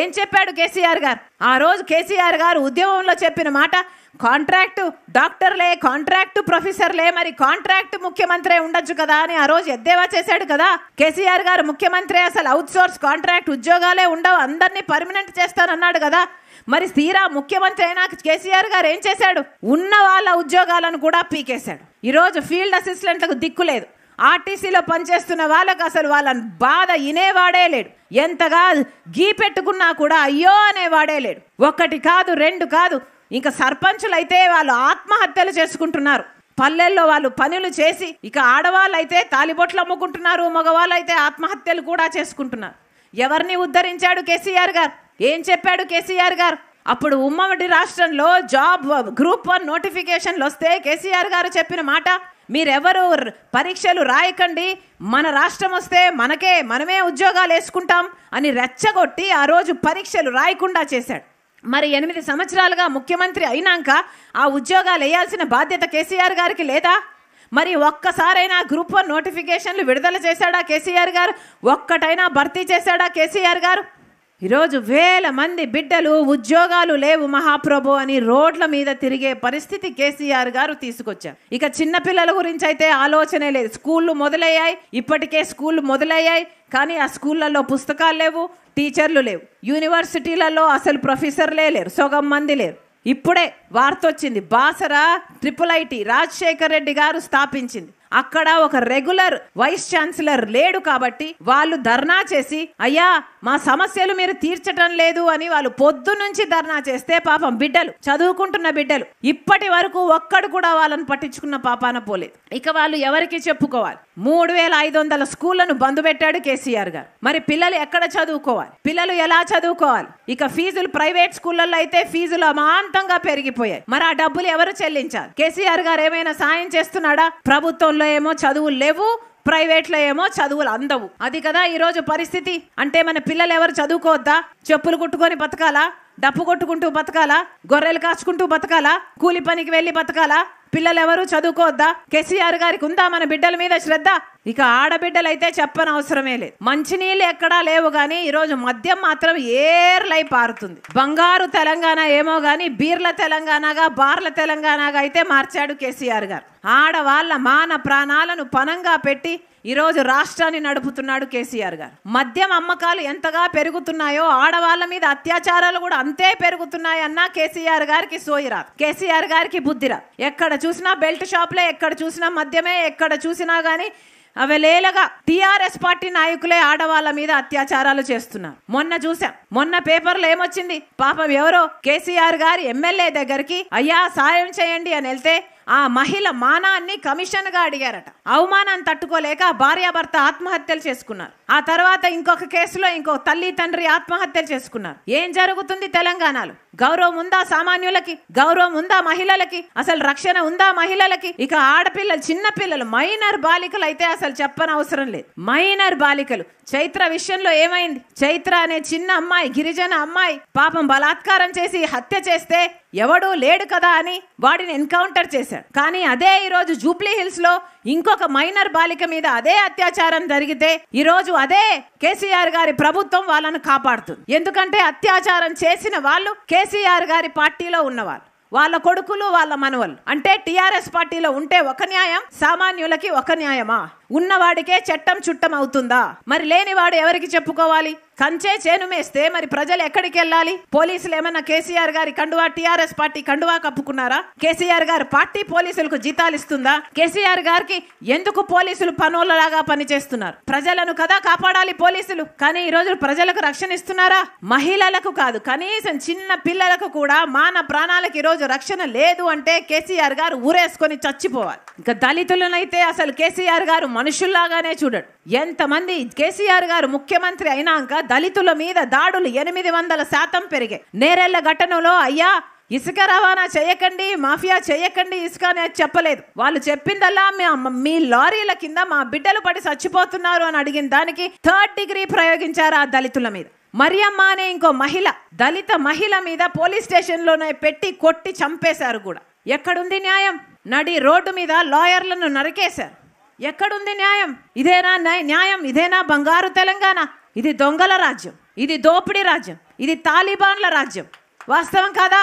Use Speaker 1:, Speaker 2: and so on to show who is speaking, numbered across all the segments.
Speaker 1: ఏం చెప్పాడు కేసీఆర్ గారు ఆ రోజు కేసీఆర్ గారు ఉద్యమంలో చెప్పిన మాట కాంట్రాక్టు డాక్టర్లే కాంట్రాక్టు ప్రొఫెసర్లే మరి కాంట్రాక్ట్ ముఖ్యమంత్రి ఉండొచ్చు కదా అని ఆ రోజు ఎద్దేవా చేశాడు కదా కేసీఆర్ గారు ముఖ్యమంత్రి అసలు సోర్స్ కాంట్రాక్ట్ ఉద్యోగాలే ఉండవు అందరినీ పర్మనెంట్ చేస్తానన్నాడు కదా మరి తీరా ముఖ్యమంత్రి అయినా కేసీఆర్ గారు ఏం చేశాడు ఉన్న వాళ్ళ ఉద్యోగాలను కూడా పీకేశాడు ఈరోజు ఫీల్డ్ అసిస్టెంట్లకు దిక్కు లేదు ఆర్టీసీలో పనిచేస్తున్న వాళ్ళకు అసలు వాళ్ళ బాధ ఇనేవాడే లేడు ఎంతగా గీ పెట్టుకున్నా కూడా అయ్యో అనేవాడే లేడు ఒకటి కాదు రెండు కాదు ఇంకా సర్పంచులైతే వాళ్ళు ఆత్మహత్యలు చేసుకుంటున్నారు పల్లెల్లో వాళ్ళు పనులు చేసి ఇక ఆడవాళ్ళు అయితే తాలిబొట్లు అమ్ముకుంటున్నారు మగవాళ్ళు అయితే ఆత్మహత్యలు కూడా చేసుకుంటున్నారు ఎవరిని ఉద్ధరించాడు కేసీఆర్ గారు ఏం చెప్పాడు కేసీఆర్ గారు అప్పుడు ఉమ్మడి రాష్ట్రంలో జాబ్ గ్రూప్ వన్ నోటిఫికేషన్లు వస్తే కేసీఆర్ గారు చెప్పిన మాట మీరెవరు పరీక్షలు రాయకండి మన రాష్ట్రం వస్తే మనకే మనమే ఉద్యోగాలు వేసుకుంటాం అని రెచ్చగొట్టి ఆ రోజు పరీక్షలు రాయకుండా చేశాడు మరి ఎనిమిది సంవత్సరాలుగా ముఖ్యమంత్రి అయినాక ఆ ఉద్యోగాలు వేయాల్సిన బాధ్యత కేసీఆర్ గారికి లేదా మరి ఒక్కసారైనా గ్రూప్ వన్ నోటిఫికేషన్లు విడుదల చేశాడా కేసీఆర్ గారు ఒక్కటైనా భర్తీ చేశాడా కేసీఆర్ గారు ఈరోజు వేల మంది బిడ్డలు ఉద్యోగాలు లేవు మహాప్రభు అని రోడ్ల మీద తిరిగే పరిస్థితి కేసీఆర్ గారు తీసుకొచ్చారు ఇక చిన్నపిల్లల గురించి అయితే ఆలోచనే లేదు స్కూళ్ళు మొదలయ్యాయి ఇప్పటికే స్కూళ్ళు మొదలయ్యాయి కానీ ఆ స్కూళ్ళల్లో పుస్తకాలు లేవు టీచర్లు లేవు యూనివర్సిటీలలో అసలు ప్రొఫెసర్లే లేరు సొగం మంది లేరు ఇప్పుడే వార్త వచ్చింది బాసర ట్రిపుల్ ఐటీ రాజశేఖర్ రెడ్డి గారు స్థాపించింది అక్కడ ఒక రెగ్యులర్ వైస్ ఛాన్సలర్ లేడు కాబట్టి వాళ్ళు ధర్నా చేసి అయ్యా మా సమస్యలు మీరు తీర్చటం లేదు అని వాళ్ళు పొద్దు నుంచి ధర్నా చేస్తే పాపం బిడ్డలు చదువుకుంటున్న బిడ్డలు ఇప్పటి వరకు ఒక్కడు కూడా వాళ్ళని పట్టించుకున్న పాపాన పోలేదు ఇక వాళ్ళు ఎవరికి చెప్పుకోవాలి మూడు వేల ఐదు వందల స్కూళ్లను బంధు పెట్టాడు కేసీఆర్ గారు మరి పిల్లలు ఎక్కడ చదువుకోవాలి పిల్లలు ఎలా చదువుకోవాలి ఇక ఫీజులు ప్రైవేట్ స్కూళ్ళల్లో అయితే ఫీజులు అమాంతంగా పెరిగిపోయాయి మరి ఆ డబ్బులు ఎవరు చెల్లించాలి కేసీఆర్ గారు ఏమైనా సాయం చేస్తున్నాడా ప్రభుత్వంలో ఏమో చదువులు లేవు ప్రైవేట్లో ఏమో చదువులు అందవు అది కదా ఈరోజు పరిస్థితి అంటే మన పిల్లలు ఎవరు చదువుకోవద్దా చెప్పులు కుట్టుకొని బతకాలా డప్పు కొట్టుకుంటూ బతకాలా గొర్రెలు కాచుకుంటూ బతకాలా కూలి పనికి వెళ్ళి బతకాలా పిల్లలు ఎవరు చదువుకోవద్దా కేసీఆర్ గారికి ఉందా మన బిడ్డల మీద శ్రద్ధ ఇక ఆడబిడ్డలైతే చెప్పని అవసరమే లేదు మంచినీళ్ళు ఎక్కడా లేవు కానీ ఈరోజు మద్యం మాత్రం ఏర్లై పారుతుంది బంగారు తెలంగాణ ఏమో కానీ బీర్ల తెలంగాణగా బార్ల తెలంగాణగా అయితే మార్చాడు కేసీఆర్ గారు ఆడవాళ్ళ మాన ప్రాణాలను పనంగా పెట్టి ఈరోజు రాష్ట్రాన్ని నడుపుతున్నాడు కేసీఆర్ గారు మద్యం అమ్మకాలు ఎంతగా పెరుగుతున్నాయో ఆడవాళ్ళ మీద అత్యాచారాలు కూడా అంతే పెరుగుతున్నాయన్నా కేసీఆర్ గారికి సోయిరా కేసీఆర్ గారికి బుద్ధిరా ఎక్కడ చూసినా బెల్ట్ షాప్లే ఎక్కడ చూసినా మద్యమే ఎక్కడ చూసినా కానీ అవి లేలగా టీఆర్ఎస్ పార్టీ నాయకులే ఆడవాళ్ళ మీద అత్యాచారాలు చేస్తున్నారు మొన్న చూసాం మొన్న పేపర్లో ఏమొచ్చింది పాపం ఎవరో కేసీఆర్ గారి ఎమ్మెల్యే దగ్గరికి అయ్యా సాయం చేయండి అని వెళ్తే ఆ మహిళ మానాన్ని కమిషన్గా అడిగారట అవమానాన్ని తట్టుకోలేక భార్యాభర్త ఆత్మహత్యలు చేసుకున్నారు ఆ తర్వాత ఇంకొక కేసులో ఇంకో తల్లి తండ్రి ఆత్మహత్యలు చేసుకున్నారు ఏం జరుగుతుంది తెలంగాణలో గౌరవం ఉందా సామాన్యులకి గౌరవం ఉందా మహిళలకి అసలు రక్షణ ఉందా మహిళలకి ఇక ఆడపిల్లలు చిన్న పిల్లలు మైనర్ బాలికలు అయితే అసలు చెప్పనవసరం లేదు మైనర్ బాలికలు చైత్ర విషయంలో ఏమైంది చైత్ర అనే చిన్న అమ్మాయి గిరిజన అమ్మాయి పాపం బలాత్కారం చేసి హత్య చేస్తే ఎవడూ లేడు కదా అని వాడిని ఎన్కౌంటర్ చేశాడు కానీ అదే ఈరోజు జూబ్లీ హిల్స్ లో ఇంకొక మైనర్ బాలిక మీద అదే అత్యాచారం జరిగితే ఈరోజు అదే కేసీఆర్ గారి ప్రభుత్వం వాళ్ళను కాపాడుతుంది ఎందుకంటే అత్యాచారం చేసిన వాళ్ళు కేసీఆర్ గారి పార్టీలో ఉన్నవాళ్ళు వాళ్ళ కొడుకులు వాళ్ళ మనవలు అంటే టీఆర్ఎస్ పార్టీలో ఉంటే ఒక న్యాయం సామాన్యులకి ఒక న్యాయమా ఉన్నవాడికే చట్టం చుట్టం అవుతుందా మరి లేనివాడు ఎవరికి చెప్పుకోవాలి కంచే చేను మేస్తే మరి ప్రజలు ఎక్కడికి వెళ్ళాలి పోలీసులు ఏమన్నా కేసీఆర్ గారి కండువా టీఆర్ఎస్ పార్టీ కండువా కప్పుకున్నారా కేసీఆర్ గారు పార్టీ పోలీసులకు జీతాలు ఇస్తుందా కేసీఆర్ గారికి ఎందుకు పోలీసులు పనులలాగా పనిచేస్తున్నారు ప్రజలను కదా కాపాడాలి పోలీసులు కానీ ఈ రోజు ప్రజలకు రక్షణ ఇస్తున్నారా మహిళలకు కాదు కనీసం చిన్న పిల్లలకు కూడా మాన ప్రాణాలకు రోజు రక్షణ లేదు అంటే కేసీఆర్ గారు ఊరేసుకొని చచ్చిపోవాలి ఇంకా దళితులనైతే అసలు కేసీఆర్ గారు మనుషుల్లాగానే చూడడు ఎంతమంది కేసీఆర్ గారు ముఖ్యమంత్రి అయినాక దళితుల మీద దాడులు ఎనిమిది వందల శాతం పెరిగాయి నేరెళ్ల ఘటనలో అయ్యా ఇసుక రవాణా చేయకండి మాఫియా చేయకండి ఇసుక అని చెప్పలేదు వాళ్ళు చెప్పిందల్లా మీ లారీల కింద మా బిడ్డలు పడి చచ్చిపోతున్నారు అని అడిగిన దానికి థర్డ్ డిగ్రీ ప్రయోగించారు ఆ దళితుల మీద మరియమ్మ అనే ఇంకో మహిళ దళిత మహిళ మీద పోలీస్ స్టేషన్లోనే పెట్టి కొట్టి చంపేశారు కూడా ఎక్కడుంది న్యాయం నడి రోడ్డు మీద లాయర్లను నరికేశారు ఎక్కడుంది న్యాయం ఇదేనా న్యాయం ఇదేనా బంగారు తెలంగాణ ఇది దొంగల రాజ్యం ఇది దోపిడీ రాజ్యం ఇది తాలిబాన్ల రాజ్యం వాస్తవం కాదా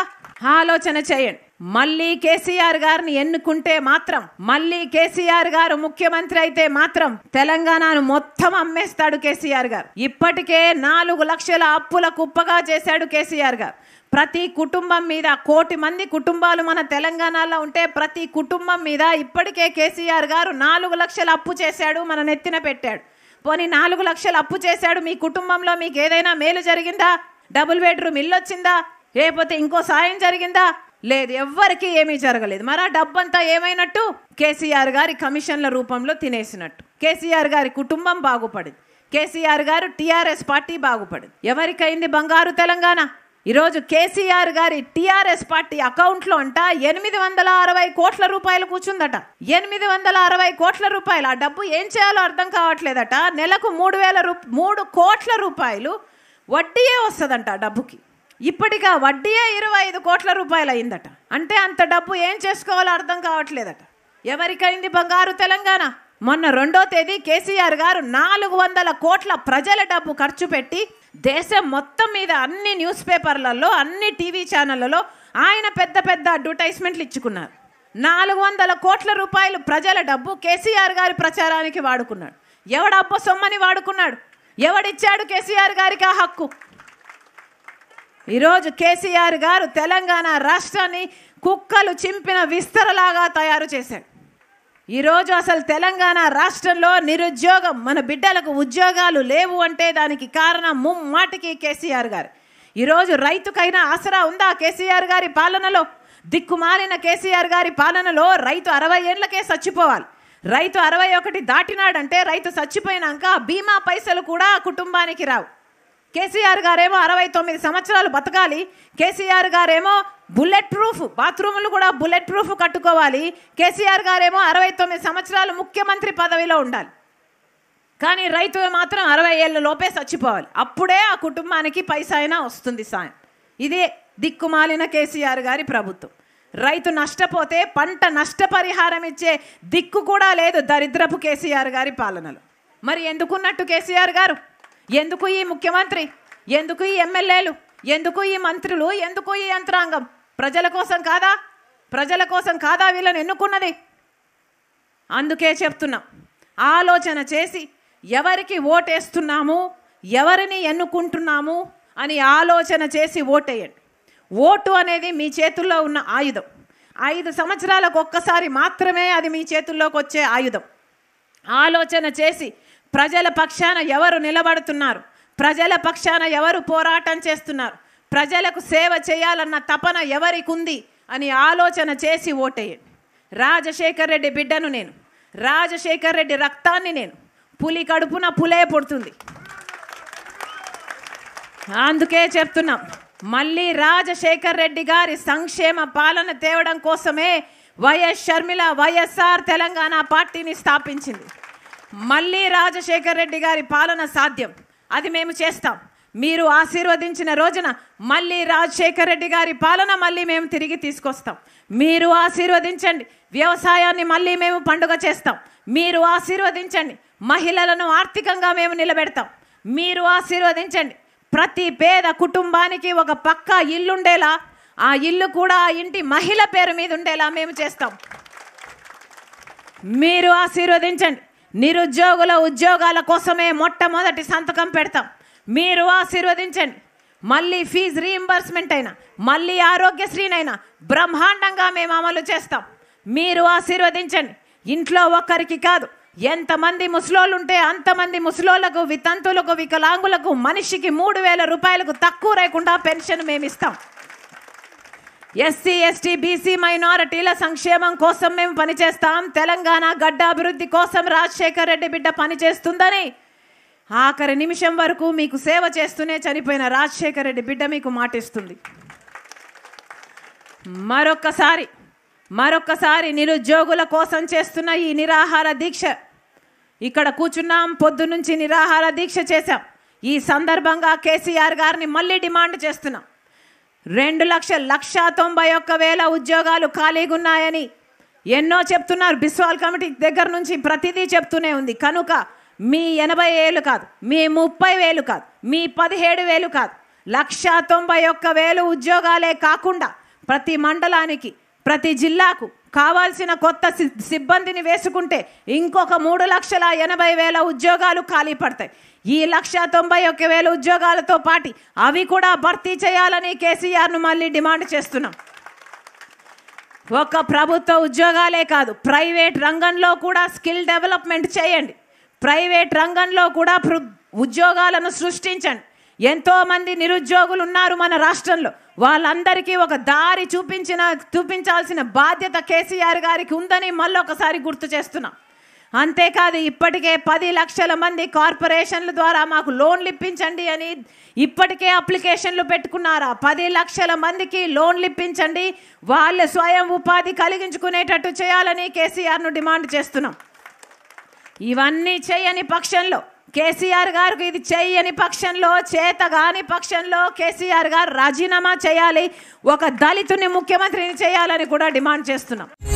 Speaker 1: ఆలోచన చేయండి మళ్ళీ కేసీఆర్ గారిని ఎన్నుకుంటే మాత్రం మళ్ళీ కేసీఆర్ గారు ముఖ్యమంత్రి అయితే మాత్రం తెలంగాణను మొత్తం అమ్మేస్తాడు కేసీఆర్ గారు ఇప్పటికే నాలుగు లక్షల అప్పుల కుప్పగా చేశాడు కేసీఆర్ గారు ప్రతి కుటుంబం మీద కోటి మంది కుటుంబాలు మన తెలంగాణలో ఉంటే ప్రతి కుటుంబం మీద ఇప్పటికే కేసీఆర్ గారు నాలుగు లక్షల అప్పు చేశాడు మన నెత్తిన పెట్టాడు పోనీ నాలుగు లక్షలు అప్పు చేశాడు మీ కుటుంబంలో మీకు ఏదైనా మేలు జరిగిందా డబుల్ బెడ్రూమ్ ఇల్లు వచ్చిందా లేకపోతే ఇంకో సాయం జరిగిందా లేదు ఎవ్వరికీ ఏమీ జరగలేదు మరి ఆ డబ్బంతా ఏమైనట్టు కేసీఆర్ గారి కమిషన్ల రూపంలో తినేసినట్టు కేసీఆర్ గారి కుటుంబం బాగుపడింది కేసీఆర్ గారు టీఆర్ఎస్ పార్టీ బాగుపడింది ఎవరికైంది బంగారు తెలంగాణ ఈరోజు కేసీఆర్ గారి టీఆర్ఎస్ పార్టీ అకౌంట్లో అంట ఎనిమిది వందల అరవై కోట్ల రూపాయలు కూర్చుందట ఎనిమిది వందల అరవై కోట్ల రూపాయలు ఆ డబ్బు ఏం చేయాలో అర్థం కావట్లేదట నెలకు మూడు వేల రూ మూడు కోట్ల రూపాయలు వడ్డీయే వస్తుందంట డబ్బుకి ఇప్పటికా వడ్డీయే ఇరవై ఐదు కోట్ల రూపాయలు అయిందట అంటే అంత డబ్బు ఏం చేసుకోవాలో అర్థం కావట్లేదట ఎవరికైంది బంగారు తెలంగాణ మొన్న రెండో తేదీ కేసీఆర్ గారు నాలుగు వందల కోట్ల ప్రజల డబ్బు ఖర్చు పెట్టి దేశం మొత్తం మీద అన్ని న్యూస్ పేపర్లలో అన్ని టీవీ ఛానళ్లలో ఆయన పెద్ద పెద్ద అడ్వర్టైజ్మెంట్లు ఇచ్చుకున్నారు నాలుగు వందల కోట్ల రూపాయలు ప్రజల డబ్బు కేసీఆర్ గారి ప్రచారానికి వాడుకున్నాడు ఎవడబ్బో సొమ్మని వాడుకున్నాడు ఎవడిచ్చాడు కేసీఆర్ గారికి ఆ హక్కు ఈరోజు కేసీఆర్ గారు తెలంగాణ రాష్ట్రాన్ని కుక్కలు చింపిన విస్తరలాగా తయారు చేశాడు ఈరోజు అసలు తెలంగాణ రాష్ట్రంలో నిరుద్యోగం మన బిడ్డలకు ఉద్యోగాలు లేవు అంటే దానికి కారణం ముమ్మాటికి కేసీఆర్ గారు ఈరోజు రైతుకైనా ఆసరా ఉందా కేసీఆర్ గారి పాలనలో దిక్కుమాలిన కేసీఆర్ గారి పాలనలో రైతు అరవై ఏళ్లకే చచ్చిపోవాలి రైతు అరవై ఒకటి దాటినాడంటే రైతు చచ్చిపోయినాక బీమా పైసలు కూడా కుటుంబానికి రావు కేసీఆర్ గారేమో అరవై తొమ్మిది సంవత్సరాలు బతకాలి కేసీఆర్ గారేమో బుల్లెట్ ప్రూఫ్ బాత్రూములు కూడా బుల్లెట్ ప్రూఫ్ కట్టుకోవాలి కేసీఆర్ గారేమో అరవై తొమ్మిది సంవత్సరాలు ముఖ్యమంత్రి పదవిలో ఉండాలి కానీ రైతు మాత్రం అరవై ఏళ్ళ లోపే చచ్చిపోవాలి అప్పుడే ఆ కుటుంబానికి అయినా వస్తుంది సాయం ఇదే దిక్కుమాలిన కేసీఆర్ గారి ప్రభుత్వం రైతు నష్టపోతే పంట నష్టపరిహారం ఇచ్చే దిక్కు కూడా లేదు దరిద్రపు కేసీఆర్ గారి పాలనలో మరి ఎందుకున్నట్టు కేసీఆర్ గారు ఎందుకు ఈ ముఖ్యమంత్రి ఎందుకు ఈ ఎమ్మెల్యేలు ఎందుకు ఈ మంత్రులు ఎందుకు ఈ యంత్రాంగం ప్రజల కోసం కాదా ప్రజల కోసం కాదా వీళ్ళని ఎన్నుకున్నది అందుకే చెప్తున్నాం ఆలోచన చేసి ఎవరికి ఓటేస్తున్నాము ఎవరిని ఎన్నుకుంటున్నాము అని ఆలోచన చేసి ఓటేయండి ఓటు అనేది మీ చేతుల్లో ఉన్న ఆయుధం ఐదు సంవత్సరాలకు ఒక్కసారి మాత్రమే అది మీ చేతుల్లోకి వచ్చే ఆయుధం ఆలోచన చేసి ప్రజల పక్షాన ఎవరు నిలబడుతున్నారు ప్రజల పక్షాన ఎవరు పోరాటం చేస్తున్నారు ప్రజలకు సేవ చేయాలన్న తపన ఎవరికి ఉంది అని ఆలోచన చేసి ఓటేయండి రాజశేఖర్ రెడ్డి బిడ్డను నేను రాజశేఖర్ రెడ్డి రక్తాన్ని నేను పులి కడుపున పులే పుడుతుంది అందుకే చెప్తున్నాం మళ్ళీ రాజశేఖర్ రెడ్డి గారి సంక్షేమ పాలన తేవడం కోసమే వైఎస్ షర్మిల వైఎస్ఆర్ తెలంగాణ పార్టీని స్థాపించింది మళ్ళీ రాజశేఖర్ రెడ్డి గారి పాలన సాధ్యం అది మేము చేస్తాం మీరు ఆశీర్వదించిన రోజున మళ్ళీ రాజశేఖర్ రెడ్డి గారి పాలన మళ్ళీ మేము తిరిగి తీసుకొస్తాం మీరు ఆశీర్వదించండి వ్యవసాయాన్ని మళ్ళీ మేము పండుగ చేస్తాం మీరు ఆశీర్వదించండి మహిళలను ఆర్థికంగా మేము నిలబెడతాం మీరు ఆశీర్వదించండి ప్రతి పేద కుటుంబానికి ఒక పక్క ఇల్లుండేలా ఆ ఇల్లు కూడా ఇంటి మహిళ పేరు మీద ఉండేలా మేము చేస్తాం మీరు ఆశీర్వదించండి నిరుద్యోగుల ఉద్యోగాల కోసమే మొట్టమొదటి సంతకం పెడతాం మీరు ఆశీర్వదించండి మళ్ళీ ఫీజు రీఎంబర్స్మెంట్ అయినా మళ్ళీ ఆరోగ్యశ్రీనైనా బ్రహ్మాండంగా మేము అమలు చేస్తాం మీరు ఆశీర్వదించండి ఇంట్లో ఒక్కరికి కాదు ఎంతమంది ముసలోళ్ళు ఉంటే అంతమంది ముసలోళ్లకు వితంతులకు వికలాంగులకు మనిషికి మూడు వేల రూపాయలకు తక్కువ లేకుండా పెన్షన్ మేము ఇస్తాం ఎస్సీ ఎస్టీ బీసీ మైనారిటీల సంక్షేమం కోసం మేము పనిచేస్తాం తెలంగాణ గడ్డ అభివృద్ధి కోసం రాజశేఖర్ రెడ్డి బిడ్డ పనిచేస్తుందని ఆఖరి నిమిషం వరకు మీకు సేవ చేస్తూనే చనిపోయిన రాజశేఖర్ రెడ్డి బిడ్డ మీకు మాటిస్తుంది మరొక్కసారి మరొక్కసారి నిరుద్యోగుల కోసం చేస్తున్న ఈ నిరాహార దీక్ష ఇక్కడ కూర్చున్నాం పొద్దు నుంచి నిరాహార దీక్ష చేశాం ఈ సందర్భంగా కేసీఆర్ గారిని మళ్ళీ డిమాండ్ చేస్తున్నాం రెండు లక్ష లక్ష తొంభై ఒక్క వేల ఉద్యోగాలు ఖాళీగా ఉన్నాయని ఎన్నో చెప్తున్నారు బిస్వాల్ కమిటీ దగ్గర నుంచి ప్రతిదీ చెప్తూనే ఉంది కనుక మీ ఎనభై వేలు కాదు మీ ముప్పై వేలు కాదు మీ పదిహేడు వేలు కాదు లక్ష తొంభై ఒక్క వేలు ఉద్యోగాలే కాకుండా ప్రతి మండలానికి ప్రతి జిల్లాకు కావాల్సిన కొత్త సిబ్బందిని వేసుకుంటే ఇంకొక మూడు లక్షల ఎనభై వేల ఉద్యోగాలు ఖాళీ పడతాయి ఈ లక్ష తొంభై ఒక్క వేల ఉద్యోగాలతో పాటి అవి కూడా భర్తీ చేయాలని కేసీఆర్ను మళ్ళీ డిమాండ్ చేస్తున్నాం ఒక ప్రభుత్వ ఉద్యోగాలే కాదు ప్రైవేట్ రంగంలో కూడా స్కిల్ డెవలప్మెంట్ చేయండి ప్రైవేట్ రంగంలో కూడా ఉద్యోగాలను సృష్టించండి ఎంతోమంది నిరుద్యోగులు ఉన్నారు మన రాష్ట్రంలో వాళ్ళందరికీ ఒక దారి చూపించిన చూపించాల్సిన బాధ్యత కేసీఆర్ గారికి ఉందని మళ్ళొకసారి గుర్తు చేస్తున్నాం అంతేకాదు ఇప్పటికే పది లక్షల మంది కార్పొరేషన్ల ద్వారా మాకు లోన్లు ఇప్పించండి అని ఇప్పటికే అప్లికేషన్లు పెట్టుకున్నారా పది లక్షల మందికి లోన్లు ఇప్పించండి వాళ్ళ స్వయం ఉపాధి కలిగించుకునేటట్టు చేయాలని కేసీఆర్ను డిమాండ్ చేస్తున్నాం ఇవన్నీ చేయని పక్షంలో కేసీఆర్ గారికి ఇది చేయని పక్షంలో చేత కాని పక్షంలో కేసీఆర్ గారు రాజీనామా చేయాలి ఒక దళితుని ముఖ్యమంత్రిని చేయాలని కూడా డిమాండ్ చేస్తున్నాం